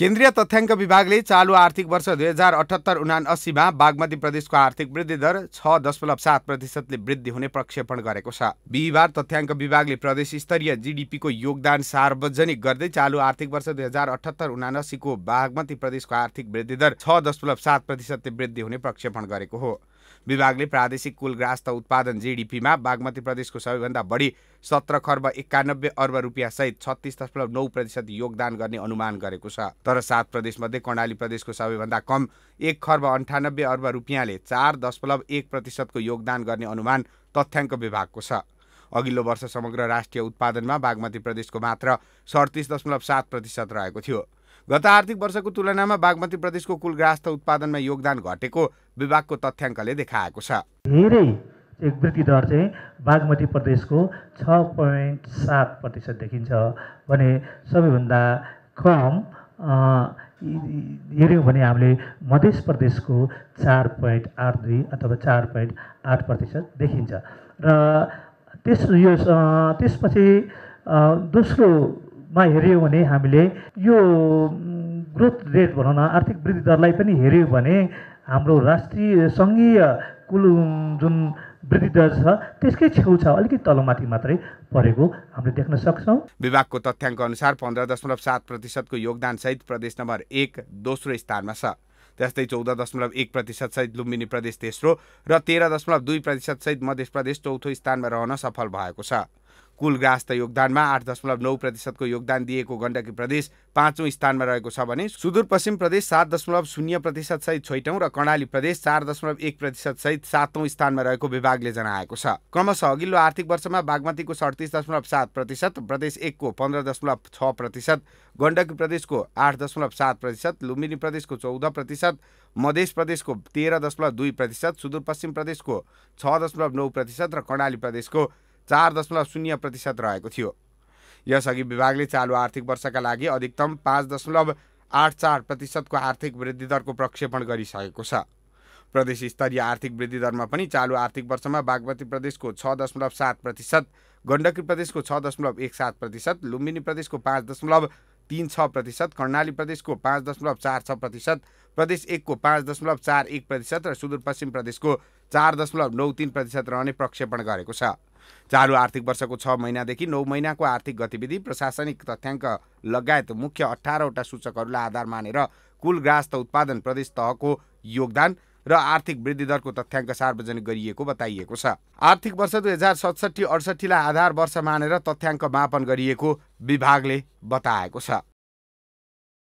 केन्द्रीय तथ्याङ्क विभागले चालु आर्थिक वर्ष दुई हजार अठहत्तर उना अस्सीमा बागमती प्रदेशको आर्थिक वृद्धि दर छ दशमलव सात प्रतिशतले वृद्धि हुने प्रक्षेपण गरेको छ बिहिबार तथ्याङ्क विभागले प्रदेश स्तरीय जिडिपीको योगदान सार्वजनिक गर्दै चालु आर्थिक वर्ष दुई हजार अठहत्तर उनासीको बागमती प्रदेशको आर्थिक वृद्धि दर छ दशमलव सात प्रतिशतले वृद्धि हुने प्रक्षेपण गरेको हो विभागले प्रादेशिक कुल ग्रास्त उत्पादन जिडिपीमा बागमती प्रदेशको सबैभन्दा बढी सत्र खर्ब एक्कानब्बे अर्ब रुपियाँसहित छत्तिस दशमलव नौ प्रतिशत योगदान गर्ने अनुमान गरेको छ तर सात प्रदेशमध्ये कर्णाली प्रदेशको सबैभन्दा कम एक खर्ब अन्ठानब्बे अर्ब रुपियाँले चार दशमलव एक प्रतिशतको योगदान गर्ने अनुमान तथ्याङ्क विभागको छ अघिल्लो वर्ष समग्र राष्ट्रिय उत्पादनमा बागमती प्रदेशको मात्र सडतिस दशमलव सात प्रतिशत रहेको थियो गत आर्थिक वर्षको तुलनामा बागमती प्रदेशको कुल ग्रास्त उत्पादनमा योगदान घटेको विभागको तथ्याङ्कले देखाएको छ धेरै एक वृद्धि दर चाहिँ बागमती प्रदेशको छ पोइन्ट सात प्रतिशत देखिन्छ भने सबैभन्दा कम हेऱ्यौँ भने हामीले मध्य प्रदेशको चार पोइन्ट आठ दुई अथवा चार पोइन्ट आठ प्रतिशत देखिन्छ र त्यस यो त्यसपछि दोस्रो मा हेऱ्यौँ भने हामीले यो ग्रोथ रेट भनौँ न आर्थिक वृद्धि दरलाई पनि हेऱ्यौँ भने हाम्रो राष्ट्रिय सङ्घीय कुल जुन वृद्धि दर छ त्यसकै छेउछाउ अलिकति तलमाथि मात्रै परेको हामीले देख्न सक्छौँ विभागको तथ्याङ्क अनुसार पन्ध्र दशमलव सात प्रतिशतको योगदानसहित प्रदेश नम्बर एक दोस्रो स्थानमा छ त्यस्तै चौध दशमलव एक प्रतिशतसहित लुम्बिनी प्रदेश तेस्रो र तेह्र दशमलव दुई प्रतिशतसहित मध्य प्रदेश चौथो स्थानमा रहन सफल भएको छ कुल ग्रास्त योगदानमा आठ दशमलव नौ प्रतिशतको योगदान दिएको गण्डकी प्रदेश पाँचौँ स्थानमा रहेको छ भने सुदूरपश्चिम प्रदेश सात दशमलव शून्य प्रतिशतसहित छैटौँ र कर्णाली प्रदेश चार दशमलव एक प्रतिशतसहित सातौँ स्थानमा रहेको विभागले जनाएको छ क्रमशः अघिल्लो आर्थिक वर्षमा बागमतीको सडतिस दशमलव सात प्रतिशत प्रदेश एकको पन्ध्र दशमलव छ प्रतिशत गण्डकी प्रदेशको आठ दशमलव सात प्रतिशत लुम्बिनी प्रदेशको चौध प्रतिशत मधेस प्रदेशको तेह्र दशमलव दुई प्रतिशत सुदूरपश्चिम प्रदेशको छ दशमलव नौ प्रतिशत र कर्णाली प्रदेशको चार दशमलव शून्य प्रतिशत रहेको थियो यसअघि विभागले चालु आर्थिक वर्षका लागि अधिकतम पाँच दशमलव आठ चार प्रतिशतको आर्थिक वृद्धि दरको प्रक्षेपण गरिसकेको छ प्रदेश स्तरीय आर्थिक वृद्धि दरमा पनि चालु आर्थिक वर्षमा बागमती प्रदेशको छ दशमलव सात प्रतिशत गण्डकी प्रदेशको छ दशमलव एक सात प्रतिशत लुम्बिनी प्रदेशको पाँच दशमलव तिन छ प्रतिशत कर्णाली प्रदेशको पाँच दशमलव चार छ प्रतिशत प्रदेश एकको पाँच दशमलव चार एक प्रतिशत र सुदूरपश्चिम प्रदेशको चार दशमलव नौ तिन प्रतिशत रहने प्रक्षेपण गरेको छ चालु आर्थिक वर्षको छ महिनादेखि नौ महिनाको आर्थिक गतिविधि प्रशासनिक तथ्याङ्क लगायत मुख्य अठारवटा सूचकहरूलाई आधार मानेर कुल ग्रास उत्पादन प्रदेश तहको योगदान र आर्थिक वृद्धि दरको तथ्याङ्क सार्वजनिक गरिएको बताइएको छ आर्थिक वर्ष दुई हजार सतसट्ठी अडसट्ठीलाई आधार वर्ष मानेर तथ्याङ्क मापन गरिएको विभागले बताएको छ